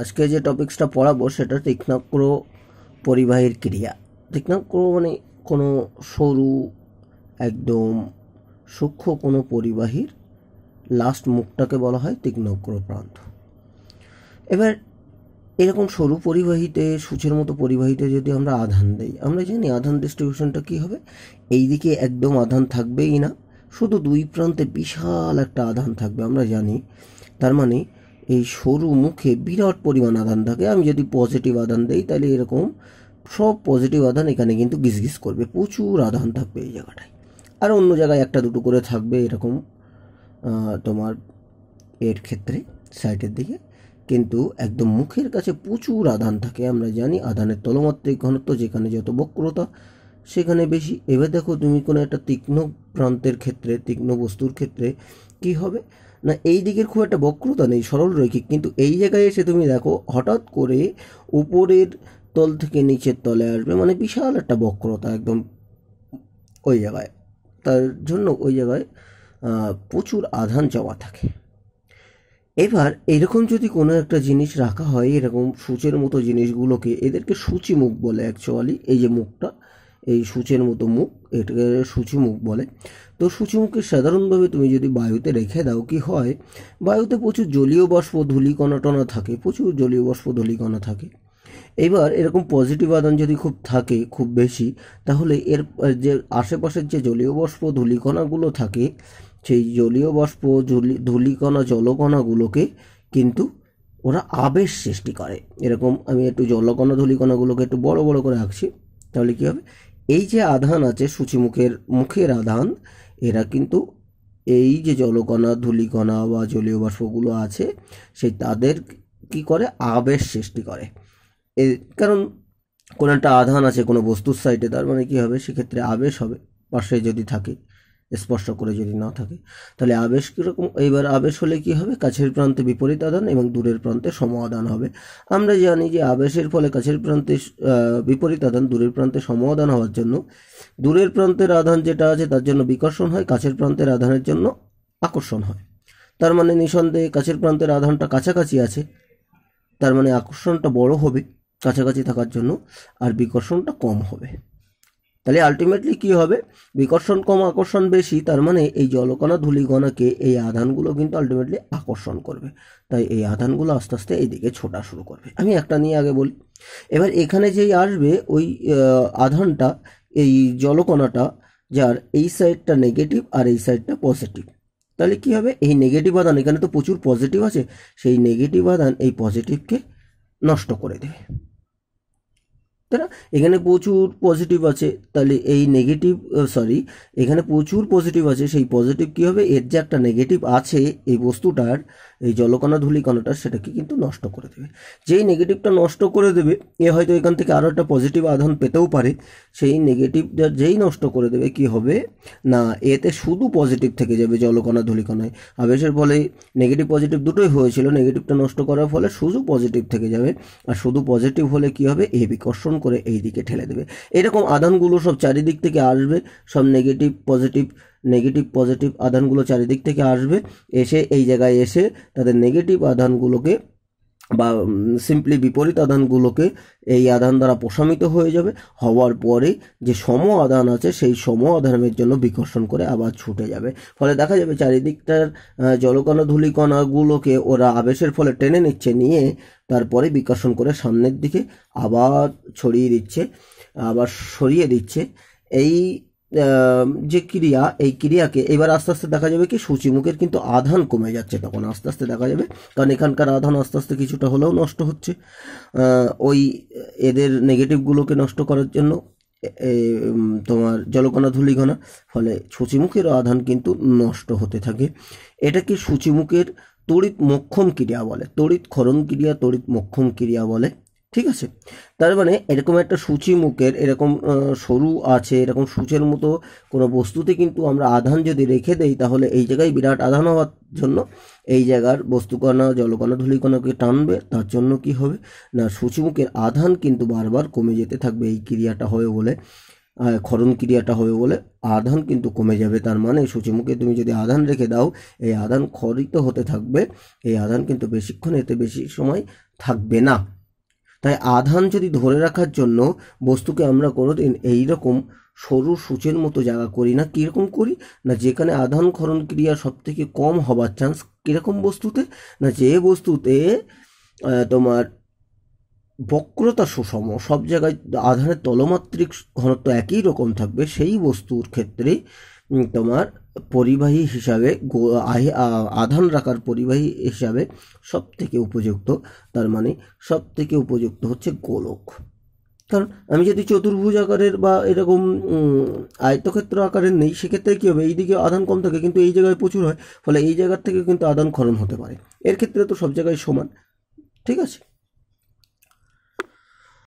আজকে যে টপিক্সটা পড়াবো সেটা তীক্ষ্ণাক্র পরিবাহীর ক্রিয়া তীক্ষ্ণাক্র মানে কোনো সরু একদম সূক্ষ্ম কোনো পরিবাহীর লাস্ট মুখটাকে বলা হয় তীক্ষ্ণাক্র প্রান্ত এবার এরকম সরু পরিবাহীতে সূচের মতো পরিবাহিতে যদি আমরা আধান দিই আমরা জানি আধান ডিস্ট্রিবিউশনটা কী হবে এই দিকে একদম আধান থাকবেই না শুধু দুই প্রান্তে বিশাল একটা আধান থাকবে আমরা জানি তার মানে এই সরু মুখে বিরাট পরিমাণ আদান থাকে আমি যদি পজিটিভ আদান দিই তাহলে এরকম সব পজিটিভ আদান এখানে কিন্তু গিজগিজ করবে প্রচুর আদান থাকবে এই জায়গাটায় আর অন্য জায়গায় একটা দুটো করে থাকবে এরকম তোমার এর ক্ষেত্রে সাইডের দিকে কিন্তু একদম মুখের কাছে প্রচুর আধান থাকে আমরা জানি আধানের তলমাত্রিক ঘনত্ব যেখানে যত বক্রতা সেখানে বেশি এবার দেখো তুমি কোনো একটা তীক্ষ্ণ প্রান্তের ক্ষেত্রে তীক্ষ্ণ বস্তুর ক্ষেত্রে কি হবে না এই দিকের খুব একটা বক্রতা নেই সরল রৈখিক কিন্তু এই জায়গায় এসে তুমি দেখো হঠাৎ করে উপরের তল থেকে নিচের তলে আসবে মানে বিশাল একটা বক্রতা একদম ওই জায়গায় তার জন্য ওই জায়গায় প্রচুর আধান জমা থাকে এবার এরকম যদি কোনো একটা জিনিস রাখা হয় এরকম সূচের মতো জিনিসগুলোকে এদেরকে সূচি মুখ বলে অ্যাকচুয়ালি এই যে মুখটা এই সূচের মতো মুখ এটাকে মুখ বলে তো সূচিমুখকে সাধারণভাবে তুমি যদি বায়ুতে রেখে দাও কি হয় বায়ুতে প্রচুর জলীয় বাষ্প ধূলিকণা টনা থাকে প্রচুর জলীয় বাষ্প ধূলিকণা থাকে এবার এরকম পজিটিভ আদান যদি খুব থাকে খুব বেশি তাহলে এর যে আশেপাশের যে জলীয় বাষ্প ধূলিকণাগুলো থাকে সেই জলীয় বাষ্প ধূলিকণা জলকণাগুলোকে কিন্তু ওরা আবেশ সৃষ্টি করে এরকম আমি একটু জলকণা ধূলিকণাগুলোকে একটু বড় বড় করে আঁকছি তাহলে কী হবে এই যে আধান আছে সূচিমুখের মুখের আধান এরা কিন্তু এই যে জলকণা ধূলিকণা বা জলীয় বাষ্পগুলো আছে সেই তাদের কি করে আবেশ সৃষ্টি করে এ কারণ কোনো একটা আধান আছে কোনো বস্তুর সাইডে তার মানে কী হবে সেক্ষেত্রে আবেশ হবে পাশে যদি থাকে স্পর্শ করে যদি না থাকে তাহলে আবেশ কীরকম এইবার আবেশ হলে কি হবে কাছের প্রান্তে বিপরীত আদান এবং দূরের প্রান্তে সম আদান হবে আমরা জানি যে আবেশের ফলে কাছের প্রান্তে বিপরীত আদান দূরের প্রান্তে সম আদান হওয়ার জন্য দূরের প্রান্তের আধান যেটা আছে তার জন্য বিকর্ষণ হয় কাছের প্রান্তের আধানের জন্য আকর্ষণ হয় তার মানে নিঃসন্দেহে কাছের প্রান্তের আধানটা কাছাকাছি আছে তার মানে আকর্ষণটা বড় হবে কাছাকাছি থাকার জন্য আর বিকর্ষণটা কম হবে তাহলে আলটিমেটলি কি হবে বিকর্ষণ কম আকর্ষণ বেশি তার মানে এই জলকণা ধূলিকণাকে এই আধানগুলো কিন্তু আলটিমেটলি আকর্ষণ করবে তাই এই আধানগুলো আস্তে আস্তে এইদিকে ছোটা শুরু করবে আমি একটা নিয়ে আগে বলি এবার এখানে যেই আসবে ওই আধানটা এই জলকণাটা যার এই সাইডটা নেগেটিভ আর এই সাইডটা পজিটিভ তাহলে কি হবে এই নেগেটিভ আধান এখানে তো প্রচুর পজিটিভ আছে সেই নেগেটিভ আধান এই পজিটিভকে নষ্ট করে দেবে তারা এখানে প্রচুর পজিটিভ আছে তাহলে এই নেগেটিভ সরি এখানে প্রচুর পজিটিভ আছে সেই পজিটিভ কী হবে এর যে একটা নেগেটিভ আছে এই বস্তুটার এই জলকণা ধুলিকণাটা সেটাকে কিন্তু নষ্ট করে দেবে যেই নেগেটিভটা নষ্ট করে দেবে এ হয়তো এখান থেকে আরও একটা পজিটিভ আধান পেতেও পারে সেই নেগেটিভটা যেই নষ্ট করে দেবে কি হবে না এতে শুধু পজিটিভ থেকে যাবে জলকণা ধুলিকণায় আবেশের ফলে নেগেটিভ পজিটিভ দুটোই হয়েছিল নেগেটিভটা নষ্ট করার ফলে শুধু পজিটিভ থেকে যাবে আর শুধু পজিটিভ হলে কি হবে এ বিকর্ষণ করে এই দিকে ঠেলে দেবে এরকম আদানগুলো সব চারিদিক থেকে আসবে সব নেগেটিভ পজিটিভ নেগেটিভ পজিটিভ আদানগুলো চারিদিক থেকে আসবে এসে এই জায়গায় এসে তাদের নেগেটিভ আধানগুলোকে বা সিম্পলি বিপরীত আধানগুলোকে এই আধান দ্বারা প্রশমিত হয়ে যাবে হওয়ার পরে যে সম আধান আছে সেই সম আধানের জন্য বিকর্ষণ করে আবার ছুটে যাবে ফলে দেখা যাবে চারিদিকটার জলকণা ধূলিকণাগুলোকে ওরা আবেশের ফলে টেনে নিচ্ছে নিয়ে তারপরে বিকর্ষণ করে সামনের দিকে আবার ছড়িয়ে দিচ্ছে আবার সরিয়ে দিচ্ছে এই যে ক্রিয়া এই ক্রিয়াকে এবার আস্তে আস্তে দেখা যাবে কি মুখের কিন্তু আধান কমে যাচ্ছে তখন আস্তে আস্তে দেখা যাবে কারণ এখানকার আধান আস্তে আস্তে কিছুটা হলেও নষ্ট হচ্ছে ওই এদের নেগেটিভগুলোকে নষ্ট করার জন্য তোমার জলকণা ধুলিঘনা ফলে সূচিমুখেরও আধান কিন্তু নষ্ট হতে থাকে এটাকে সূচিমুখের তড়িৎ মক্ষম ক্রিয়া বলে তড়িৎ ক্ষরণ ক্রিয়া তড়িৎ মক্ষম ক্রিয়া বলে ঠিক আছে তার মানে এরকম একটা সূচি মুখের এরকম সরু আছে এরকম সূচের মতো কোনো বস্তুতে কিন্তু আমরা আধান যদি রেখে দেই তাহলে এই জায়গায় বিরাট আধান হওয়ার জন্য এই জায়গার বস্তুকণা জলকণা ধুলিকণাকে টানবে তার জন্য কি হবে না সূচিমুখের আধান কিন্তু বারবার কমে যেতে থাকবে এই ক্রিয়াটা হবে বলে ক্ষরণ ক্রিয়াটা হবে বলে আধান কিন্তু কমে যাবে তার মানে সূচিমুখে তুমি যদি আধান রেখে দাও এই আধান খরিত হতে থাকবে এই আধান কিন্তু বেশিক্ষণ এতে বেশি সময় থাকবে না তাই আধান যদি ধরে রাখার জন্য বস্তুকে আমরা কোনো দিন এইরকম সরু সূচের মতো জায়গা করি না কীরকম করি না যেখানে আধান খরণ ক্রিয়া থেকে কম হবার চান্স কীরকম বস্তুতে না যে বস্তুতে তোমার বক্রতা সুষম সব জায়গায় আধানের তলমাত্রিক ঘনত্ব একই রকম থাকবে সেই বস্তুর ক্ষেত্রে তোমার পরিবাহী হিসাবে আধান রাখার পরিবাহী হিসাবে সব থেকে উপযুক্ত তার মানে সব থেকে উপযুক্ত হচ্ছে গোলক কারণ আমি যদি চতুর্ভুজ আকারের বা এরকম আয়তক্ষেত্র আকারের নেই সেক্ষেত্রে কী হবে এইদিকে আধান কম থাকে কিন্তু এই জায়গায় প্রচুর হয় ফলে এই জায়গার থেকে কিন্তু আদান খরণ হতে পারে এর ক্ষেত্রে তো সব জায়গায় সমান ঠিক আছে